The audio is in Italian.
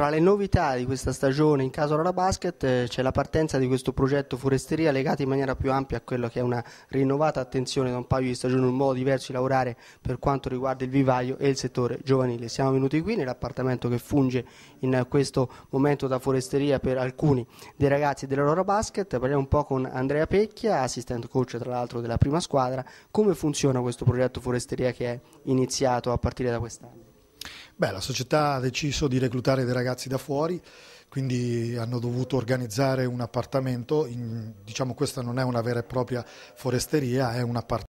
Fra le novità di questa stagione in caso Casolara Basket eh, c'è la partenza di questo progetto Foresteria legato in maniera più ampia a quello che è una rinnovata attenzione da un paio di stagioni, un modo diverso di lavorare per quanto riguarda il vivaio e il settore giovanile. Siamo venuti qui nell'appartamento che funge in questo momento da foresteria per alcuni dei ragazzi dell'Aurora basket. Parliamo un po' con Andrea Pecchia, assistant coach tra l'altro della prima squadra, come funziona questo progetto Foresteria che è iniziato a partire da quest'anno. Beh, la società ha deciso di reclutare dei ragazzi da fuori, quindi hanno dovuto organizzare un appartamento, in, diciamo questa non è una vera e propria foresteria, è un appartamento